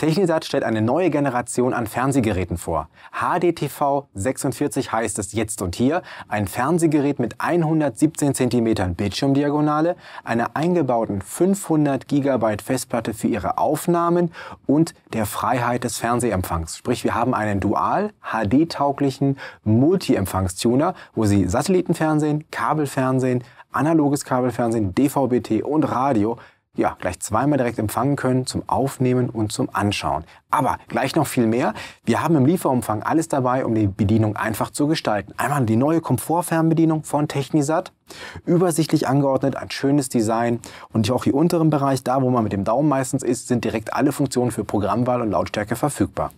Technisat stellt eine neue Generation an Fernsehgeräten vor. HDTV 46 heißt es jetzt und hier. Ein Fernsehgerät mit 117 cm Bildschirmdiagonale, einer eingebauten 500 GB Festplatte für ihre Aufnahmen und der Freiheit des Fernsehempfangs. Sprich, wir haben einen dual HD-tauglichen Multi-Empfangstuner, wo Sie Satellitenfernsehen, Kabelfernsehen, analoges Kabelfernsehen, DVBT und Radio ja, gleich zweimal direkt empfangen können zum Aufnehmen und zum Anschauen. Aber gleich noch viel mehr. Wir haben im Lieferumfang alles dabei, um die Bedienung einfach zu gestalten. Einmal die neue Komfortfernbedienung von Technisat. Übersichtlich angeordnet, ein schönes Design. Und auch hier unteren Bereich, da wo man mit dem Daumen meistens ist, sind direkt alle Funktionen für Programmwahl und Lautstärke verfügbar.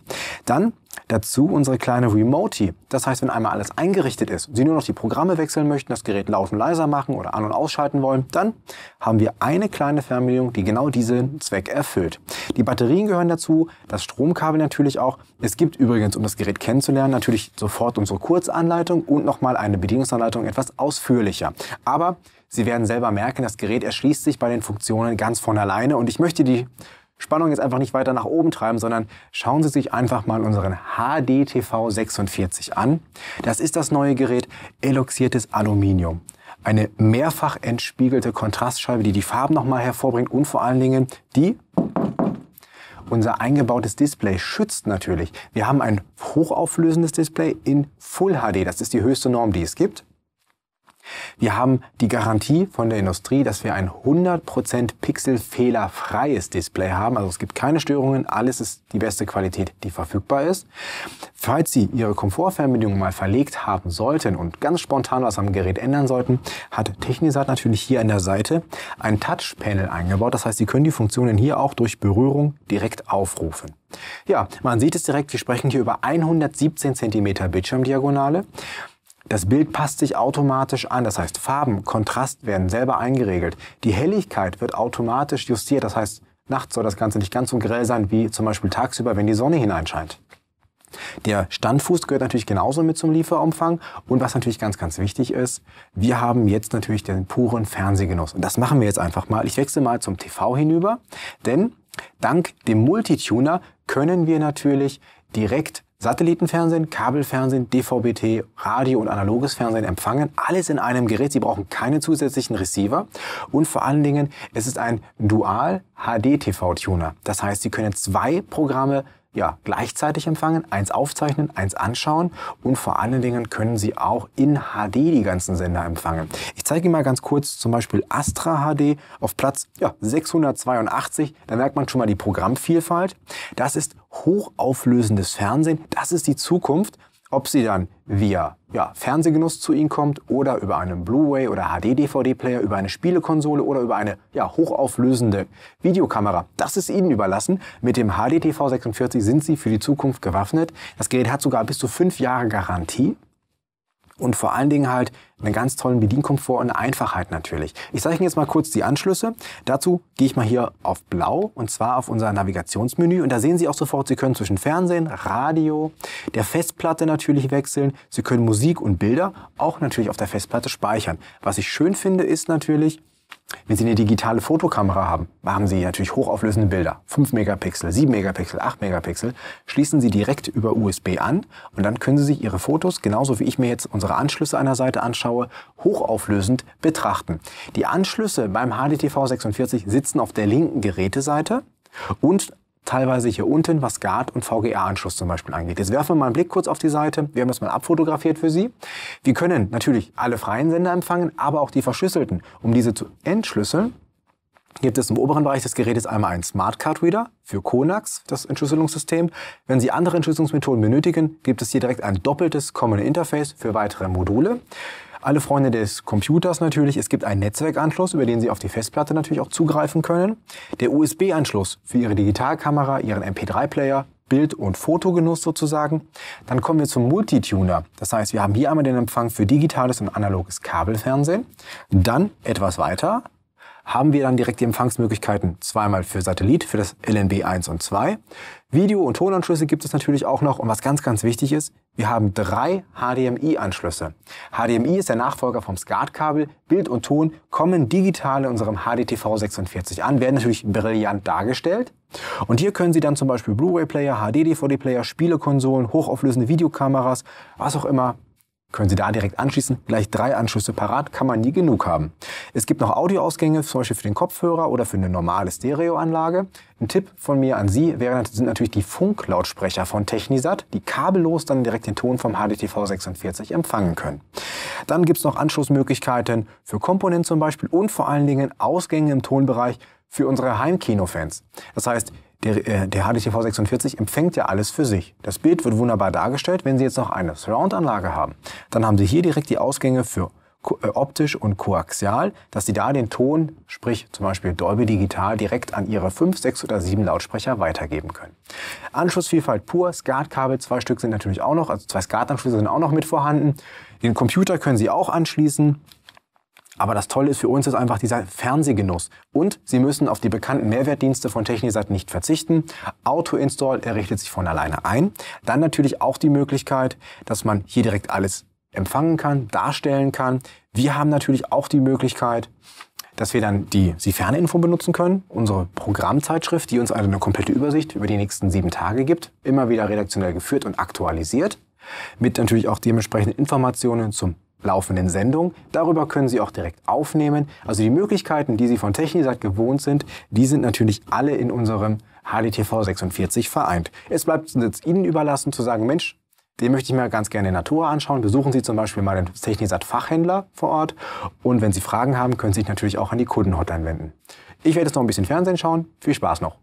Dann Dazu unsere kleine Remote. Das heißt, wenn einmal alles eingerichtet ist und Sie nur noch die Programme wechseln möchten, das Gerät laut und leiser machen oder an- und ausschalten wollen, dann haben wir eine kleine Fernbedienung, die genau diesen Zweck erfüllt. Die Batterien gehören dazu, das Stromkabel natürlich auch. Es gibt übrigens, um das Gerät kennenzulernen, natürlich sofort unsere Kurzanleitung und nochmal eine Bedienungsanleitung etwas ausführlicher. Aber Sie werden selber merken, das Gerät erschließt sich bei den Funktionen ganz von alleine und ich möchte die Spannung jetzt einfach nicht weiter nach oben treiben, sondern schauen Sie sich einfach mal unseren HD TV 46 an. Das ist das neue Gerät eloxiertes Aluminium. Eine mehrfach entspiegelte Kontrastscheibe, die die Farben nochmal hervorbringt und vor allen Dingen die unser eingebautes Display schützt natürlich. Wir haben ein hochauflösendes Display in Full HD. Das ist die höchste Norm, die es gibt. Wir haben die Garantie von der Industrie, dass wir ein 100% pixelfehlerfreies Display haben. Also es gibt keine Störungen, alles ist die beste Qualität, die verfügbar ist. Falls Sie Ihre Komfortfernbedienung mal verlegt haben sollten und ganz spontan was am Gerät ändern sollten, hat Technisat natürlich hier an der Seite ein Touchpanel eingebaut. Das heißt, Sie können die Funktionen hier auch durch Berührung direkt aufrufen. Ja, man sieht es direkt, wir sprechen hier über 117 cm Bildschirmdiagonale. Das Bild passt sich automatisch an, das heißt Farben, Kontrast werden selber eingeregelt. Die Helligkeit wird automatisch justiert, das heißt nachts soll das Ganze nicht ganz so grell sein wie zum Beispiel tagsüber, wenn die Sonne hineinscheint. Der Standfuß gehört natürlich genauso mit zum Lieferumfang. Und was natürlich ganz, ganz wichtig ist, wir haben jetzt natürlich den puren Fernsehgenuss. Und das machen wir jetzt einfach mal. Ich wechsle mal zum TV hinüber, denn dank dem Multituner können wir natürlich direkt Satellitenfernsehen, Kabelfernsehen, DVB-T, Radio und analoges Fernsehen empfangen. Alles in einem Gerät. Sie brauchen keine zusätzlichen Receiver. Und vor allen Dingen, es ist ein Dual HD-TV-Tuner. Das heißt, Sie können zwei Programme ja, gleichzeitig empfangen, eins aufzeichnen, eins anschauen und vor allen Dingen können Sie auch in HD die ganzen Sender empfangen. Ich zeige Ihnen mal ganz kurz zum Beispiel Astra HD auf Platz ja, 682. Da merkt man schon mal die Programmvielfalt. Das ist hochauflösendes Fernsehen. Das ist die Zukunft. Ob sie dann via ja, Fernsehgenuss zu Ihnen kommt oder über einen Blu-ray oder HD-DVD-Player, über eine Spielekonsole oder über eine ja, hochauflösende Videokamera. Das ist Ihnen überlassen. Mit dem HDTV 46 sind Sie für die Zukunft gewaffnet. Das Gerät hat sogar bis zu fünf Jahre Garantie und vor allen Dingen halt einen ganz tollen Bedienkomfort und eine Einfachheit natürlich. Ich zeige Ihnen jetzt mal kurz die Anschlüsse. Dazu gehe ich mal hier auf Blau und zwar auf unser Navigationsmenü und da sehen Sie auch sofort, Sie können zwischen Fernsehen, Radio, der Festplatte natürlich wechseln. Sie können Musik und Bilder auch natürlich auf der Festplatte speichern. Was ich schön finde, ist natürlich, wenn Sie eine digitale Fotokamera haben, haben Sie natürlich hochauflösende Bilder. 5 Megapixel, 7 Megapixel, 8 Megapixel. Schließen Sie direkt über USB an und dann können Sie sich Ihre Fotos, genauso wie ich mir jetzt unsere Anschlüsse einer Seite anschaue, hochauflösend betrachten. Die Anschlüsse beim HDTV 46 sitzen auf der linken Geräteseite und teilweise hier unten, was GART und VGA-Anschluss zum Beispiel angeht. Jetzt werfen wir mal einen Blick kurz auf die Seite. Wir haben das mal abfotografiert für Sie. Wir können natürlich alle freien Sender empfangen, aber auch die verschlüsselten. Um diese zu entschlüsseln, gibt es im oberen Bereich des Gerätes einmal einen Smart Card Reader für Konax, das Entschlüsselungssystem. Wenn Sie andere Entschlüsselungsmethoden benötigen, gibt es hier direkt ein doppeltes Common Interface für weitere Module. Alle Freunde des Computers natürlich. Es gibt einen Netzwerkanschluss, über den Sie auf die Festplatte natürlich auch zugreifen können. Der USB-Anschluss für Ihre Digitalkamera, Ihren MP3-Player, Bild- und Fotogenuss sozusagen. Dann kommen wir zum Multituner. Das heißt, wir haben hier einmal den Empfang für digitales und analoges Kabelfernsehen. Dann etwas weiter haben wir dann direkt die Empfangsmöglichkeiten zweimal für Satellit, für das LNB 1 und 2. Video- und Tonanschlüsse gibt es natürlich auch noch. Und was ganz, ganz wichtig ist, wir haben drei HDMI-Anschlüsse. HDMI ist der Nachfolger vom SCART-Kabel. Bild und Ton kommen digital in unserem HDTV 46 an, werden natürlich brillant dargestellt. Und hier können Sie dann zum Beispiel Blu-ray-Player, HD-DVD-Player, Spielekonsolen, hochauflösende Videokameras, was auch immer können Sie da direkt anschließen? Gleich drei Anschlüsse parat, kann man nie genug haben. Es gibt noch Audioausgänge, zum Beispiel für den Kopfhörer oder für eine normale Stereoanlage. Ein Tipp von mir an Sie wäre, sind natürlich die Funklautsprecher von Technisat, die kabellos dann direkt den Ton vom HDTV 46 empfangen können. Dann gibt es noch Anschlussmöglichkeiten für Komponenten zum Beispiel und vor allen Dingen Ausgänge im Tonbereich für unsere Heimkinofans. Das heißt, der, äh, der HDTV 46 empfängt ja alles für sich. Das Bild wird wunderbar dargestellt. Wenn Sie jetzt noch eine Surround-Anlage haben, dann haben Sie hier direkt die Ausgänge für äh, optisch und koaxial, dass Sie da den Ton, sprich zum Beispiel Dolby Digital, direkt an Ihre 5, 6 oder 7 Lautsprecher weitergeben können. Anschlussvielfalt pur, SCART-Kabel, zwei Stück sind natürlich auch noch, also zwei SCART-Anschlüsse sind auch noch mit vorhanden. Den Computer können Sie auch anschließen. Aber das Tolle ist für uns ist einfach dieser Fernsehgenuss. Und Sie müssen auf die bekannten Mehrwertdienste von Technisat nicht verzichten. Auto-Install errichtet sich von alleine ein. Dann natürlich auch die Möglichkeit, dass man hier direkt alles empfangen kann, darstellen kann. Wir haben natürlich auch die Möglichkeit, dass wir dann die Sie Ferninfo benutzen können, unsere Programmzeitschrift, die uns also eine komplette Übersicht über die nächsten sieben Tage gibt, immer wieder redaktionell geführt und aktualisiert, mit natürlich auch dementsprechenden Informationen zum laufenden Sendung. Darüber können Sie auch direkt aufnehmen. Also die Möglichkeiten, die Sie von Technisat gewohnt sind, die sind natürlich alle in unserem HDTV 46 vereint. Es bleibt jetzt Ihnen überlassen zu sagen, Mensch, den möchte ich mir ganz gerne in Natura anschauen. Besuchen Sie zum Beispiel mal den Technisat-Fachhändler vor Ort. Und wenn Sie Fragen haben, können Sie sich natürlich auch an die Kundenhotline wenden. Ich werde jetzt noch ein bisschen Fernsehen schauen. Viel Spaß noch.